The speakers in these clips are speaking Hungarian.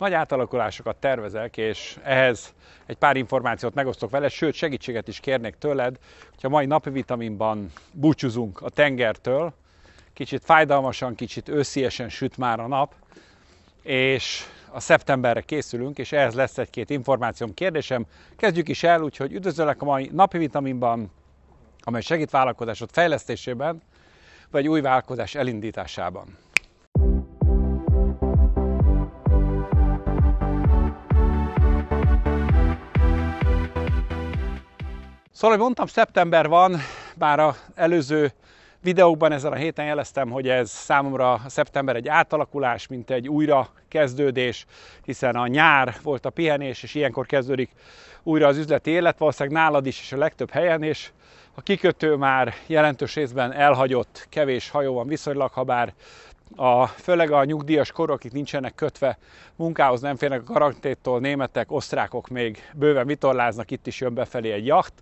nagy átalakulásokat tervezek, és ehhez egy pár információt megosztok vele, sőt segítséget is kérnék tőled, hogy a mai napi vitaminban búcsúzunk a tengertől, kicsit fájdalmasan, kicsit ősziesen süt már a nap, és a szeptemberre készülünk, és ehhez lesz egy-két információm, kérdésem. Kezdjük is el, úgyhogy üdvözöllek a mai napi vitaminban, amely segít vállalkozásod fejlesztésében, vagy új vállalkozás elindításában. Szóval, hogy mondtam, szeptember van, bár a előző videókban ezen a héten jeleztem, hogy ez számomra szeptember egy átalakulás, mint egy újra kezdődés, hiszen a nyár volt a pihenés, és ilyenkor kezdődik újra az üzleti élet, valószínűleg nálad is, és a legtöbb helyen, és a kikötő már jelentős részben elhagyott, kevés hajó van viszonylag, ha bár a, főleg a nyugdíjas korok, akik nincsenek kötve munkához, nem félnek a karantéttól, németek, osztrákok még bőven vitorláznak, itt is jön befelé egy jacht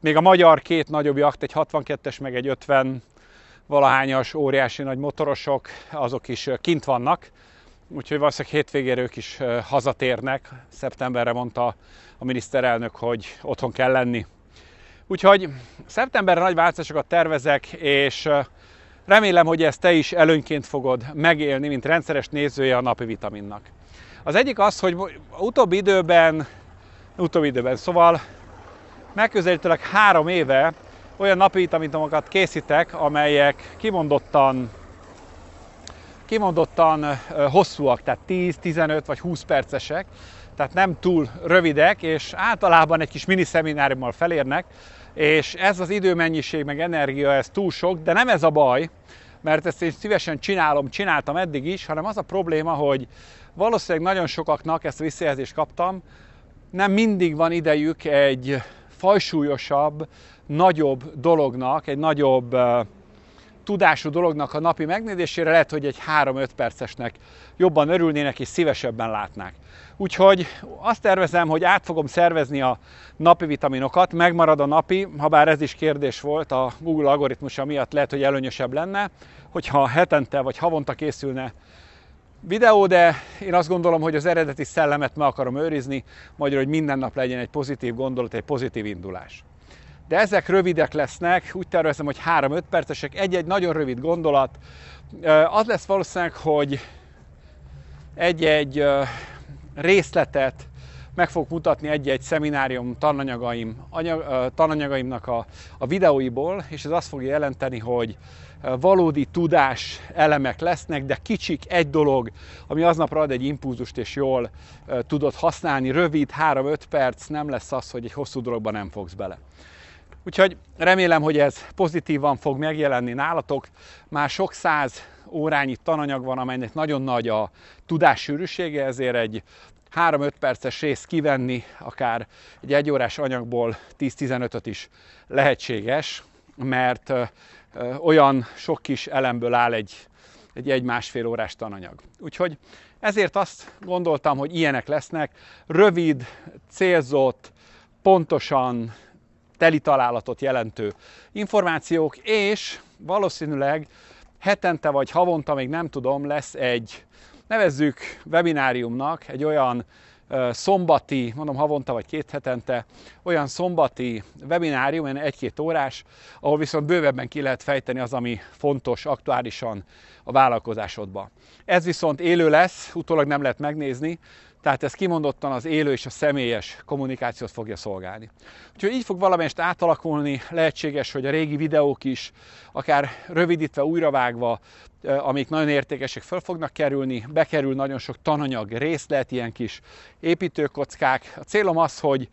még a magyar két nagyobb jakt, egy 62-es, meg egy 50 valahányas óriási nagy motorosok, azok is kint vannak, úgyhogy valószínűleg hétvégére ők is hazatérnek. Szeptemberre mondta a miniszterelnök, hogy otthon kell lenni. Úgyhogy szeptemberre nagy változásokat tervezek, és remélem, hogy ezt te is előnyként fogod megélni, mint rendszeres nézője a napi vitaminnak. Az egyik az, hogy utóbbi időben, utóbbi időben, szóval megközelítőleg három éve olyan vitaminokat készítek, amelyek kimondottan kimondottan hosszúak, tehát 10, 15 vagy 20 percesek, tehát nem túl rövidek, és általában egy kis mini szemináriummal felérnek, és ez az időmennyiség meg energia, ez túl sok, de nem ez a baj, mert ezt én szívesen csinálom, csináltam eddig is, hanem az a probléma, hogy valószínűleg nagyon sokaknak ezt a visszajelzést kaptam, nem mindig van idejük egy fajsúlyosabb, nagyobb dolognak, egy nagyobb eh, tudású dolognak a napi megnézésére lehet, hogy egy 3-5 percesnek jobban örülnének és szívesebben látnák. Úgyhogy azt tervezem, hogy át fogom szervezni a napi vitaminokat, megmarad a napi, ha bár ez is kérdés volt, a Google algoritmusa miatt lehet, hogy előnyösebb lenne, hogyha hetente vagy havonta készülne videó, de én azt gondolom, hogy az eredeti szellemet meg akarom őrizni, magyarul, hogy minden nap legyen egy pozitív gondolat, egy pozitív indulás. De ezek rövidek lesznek, úgy tervezem, hogy 3-5 percesek, egy-egy nagyon rövid gondolat. Az lesz valószínűleg, hogy egy-egy részletet meg fogok mutatni egy-egy szeminárium tananyagaim, anyag, tananyagaimnak a, a videóiból, és ez azt fogja jelenteni, hogy valódi tudás elemek lesznek, de kicsik egy dolog, ami aznapra ad egy impulzust, és jól tudod használni. Rövid, 3-5 perc nem lesz az, hogy egy hosszú dologba nem fogsz bele. Úgyhogy remélem, hogy ez pozitívan fog megjelenni nálatok. Már sok száz órányi tananyag van, amelynek nagyon nagy a tudás sűrűsége, ezért egy 3-5 perces rész kivenni, akár egy egyórás anyagból 10-15-öt is lehetséges, mert olyan sok kis elemből áll egy, egy egy-másfél órás tananyag. Úgyhogy ezért azt gondoltam, hogy ilyenek lesznek, rövid, célzott, pontosan teli találatot jelentő információk, és valószínűleg hetente vagy havonta, még nem tudom, lesz egy, nevezzük webináriumnak, egy olyan szombati, mondom havonta vagy két hetente, olyan szombati webinárium, olyan egy-két órás, ahol viszont bővebben ki lehet fejteni az, ami fontos aktuálisan a vállalkozásodban. Ez viszont élő lesz, utólag nem lehet megnézni, tehát ez kimondottan az élő és a személyes kommunikációt fogja szolgálni. Úgyhogy így fog valamelyest átalakulni, lehetséges, hogy a régi videók is, akár rövidítve, újravágva, amik nagyon értékesek, föl fognak kerülni, bekerül nagyon sok tananyag, részlet, ilyen kis építőkockák. A célom az, hogy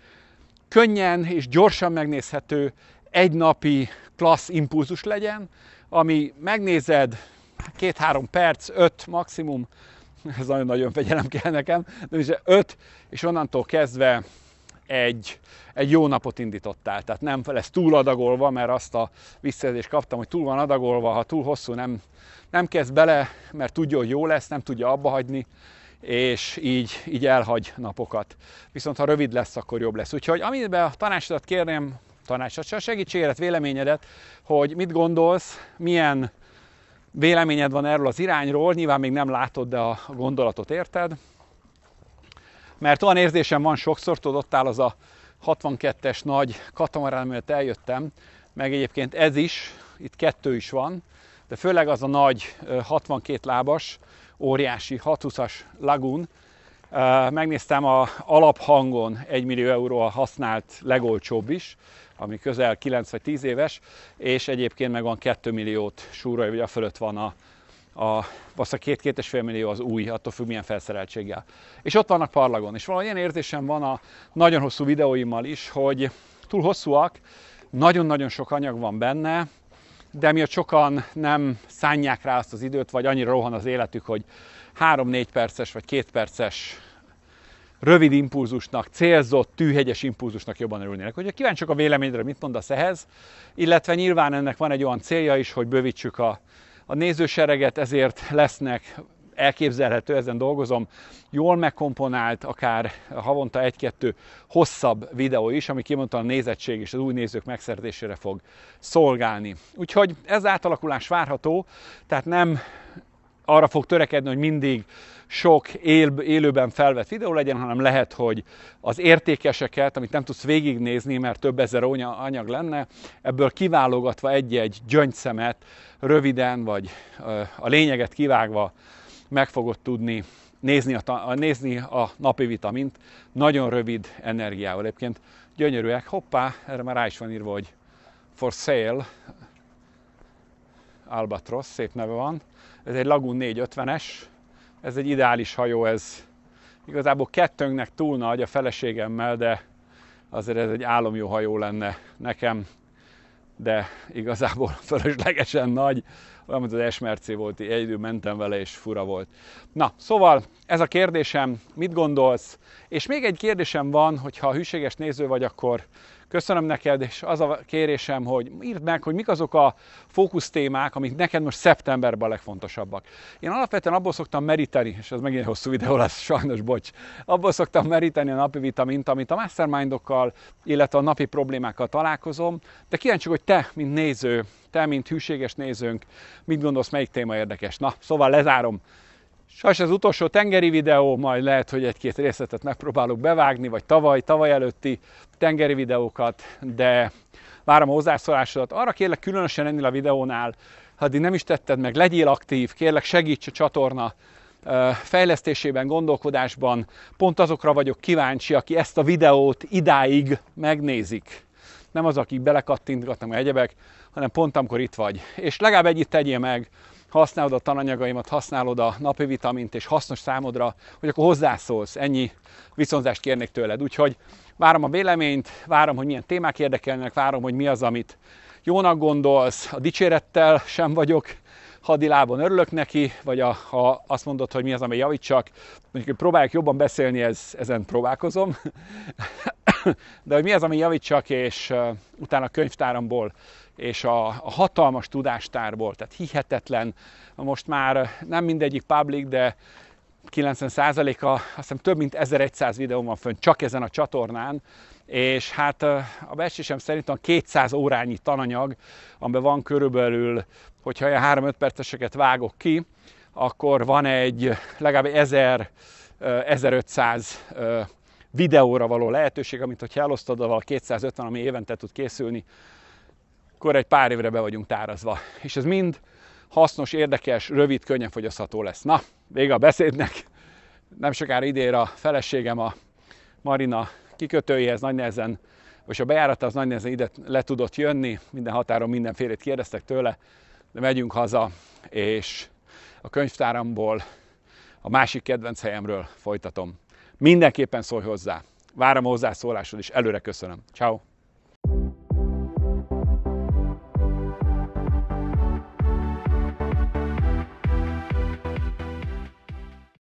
könnyen és gyorsan megnézhető egy napi klassz impulzus legyen, ami megnézed két-három perc, öt maximum, ez nagyon-nagyon fegyelem kell nekem, de is öt, és onnantól kezdve egy, egy jó napot indítottál. Tehát nem lesz túl adagolva, mert azt a visszajelzést kaptam, hogy túl van adagolva, ha túl hosszú nem, nem kezd bele, mert tudja, hogy jó lesz, nem tudja abba hagyni, és így, így elhagy napokat. Viszont ha rövid lesz, akkor jobb lesz. Úgyhogy amiben a tanácsodat kérném, tanácsot, segítséget véleményedet, hogy mit gondolsz, milyen véleményed van erről az irányról, nyilván még nem látod, de a gondolatot érted. Mert olyan érzésem van sokszor, tudod, ott áll az a 62-es nagy katamarán, amelyet eljöttem, meg egyébként ez is, itt kettő is van, de főleg az a nagy 62 lábas, óriási 620-as lagun, Megnéztem a alaphangon 1 millió euró a használt legolcsóbb is, ami közel 9 vagy 10 éves, és egyébként meg van 2 milliót súra, vagy a fölött van a, a azt a két, két és fél millió az új, attól függ milyen felszereltséggel. És ott vannak parlagon, és valahogy ilyen érzésem van a nagyon hosszú videóimmal is, hogy túl hosszúak, nagyon-nagyon sok anyag van benne, de miatt sokan nem szánják rá azt az időt, vagy annyira rohan az életük, hogy 3-4 perces vagy 2 perces rövid impulzusnak, célzott, tűhegyes impulzusnak jobban örülnének. Hogyha kíváncsiak a véleményedre, mit mondasz ehhez, illetve nyilván ennek van egy olyan célja is, hogy bővítsük a, a nézősereget, ezért lesznek elképzelhető, ezen dolgozom, jól megkomponált, akár havonta egy-kettő hosszabb videó is, ami kimondta a nézettség és az új nézők megszerzésére fog szolgálni. Úgyhogy ez átalakulás várható, tehát nem arra fog törekedni, hogy mindig sok él, élőben felvett videó legyen, hanem lehet, hogy az értékeseket, amit nem tudsz végignézni, mert több ezer anyag lenne, ebből kiválogatva egy-egy gyöngyszemet röviden, vagy a lényeget kivágva meg fogod tudni nézni a, nézni a napi vitamint nagyon rövid energiával. Egyébként gyönyörűek, hoppá, erre már rá is van írva, hogy for sale, Albatross, szép neve van. Ez egy Lagun 450-es, ez egy ideális hajó, ez igazából kettőnknek túl nagy a feleségemmel, de azért ez egy álomjó hajó lenne nekem de igazából fölöslegesen nagy, olyan, mint az esmercé volt, így egyedül mentem vele, és fura volt. Na, szóval ez a kérdésem, mit gondolsz? És még egy kérdésem van, hogyha hűséges néző vagy, akkor Köszönöm neked, és az a kérésem, hogy írd meg, hogy mik azok a fókusz témák amik neked most szeptemberben a legfontosabbak. Én alapvetően abból szoktam meríteni, és ez megint hosszú videó lesz, sajnos, bocs, abból szoktam meríteni a napi vitamint, amit a mastermindokkal, illetve a napi problémákkal találkozom, de kíváncsi, hogy te, mint néző, te, mint hűséges nézőnk, mit gondolsz, melyik téma érdekes. Na, szóval lezárom. Sajnos az utolsó tengeri videó, majd lehet, hogy egy-két részletet megpróbálok bevágni, vagy tavaly, tavaly előtti tengeri videókat, de várom a hozzászólásodat. Arra kérlek különösen ennél a videónál, ha addig nem is tetted meg, legyél aktív, kérlek segíts a csatorna fejlesztésében, gondolkodásban. Pont azokra vagyok kíváncsi, aki ezt a videót idáig megnézik. Nem az, akik belekattintgatnak, egyebek, hanem pont amikor itt vagy. És legalább egyit tegyél meg, használod a tananyagaimat, használod a napi vitamint, és hasznos számodra, hogy akkor hozzászólsz. Ennyi viszonzást kérnék tőled. Úgyhogy várom a véleményt, várom, hogy milyen témák érdekelnek, várom, hogy mi az, amit jónak gondolsz, a dicsérettel sem vagyok hadilábon örülök neki, vagy a, ha azt mondod, hogy mi az, ami javítsak, mondjuk, hogy próbálják jobban beszélni, ez, ezen próbálkozom, de hogy mi az, ami javítsak, és uh, utána könyvtáramból és a, a hatalmas tudástárból, tehát hihetetlen, most már nem mindegyik public, de 90%-a, azt hiszem több mint 1100 videó van fönn csak ezen a csatornán, és hát a becsésem szerint a 200 órányi tananyag, amiben van körülbelül, hogyha ilyen 3-5 perceseket vágok ki, akkor van egy legalább 1000, 1500 videóra való lehetőség, amit ha elosztod a 250, ami évente tud készülni, akkor egy pár évre be vagyunk tárazva. És ez mind hasznos, érdekes, rövid, könnyen fogyasztható lesz. Na, vége a beszédnek. Nem sokára idér a feleségem a Marina kikötőjéhez nagy nehezen, és a bejárata az nagy nehezen ide le tudott jönni, minden határon mindenfélét kérdeztek tőle, de megyünk haza, és a könyvtáramból a másik kedvenc helyemről folytatom. Mindenképpen szólj hozzá. Várom a hozzászólásod, és előre köszönöm. Ciao.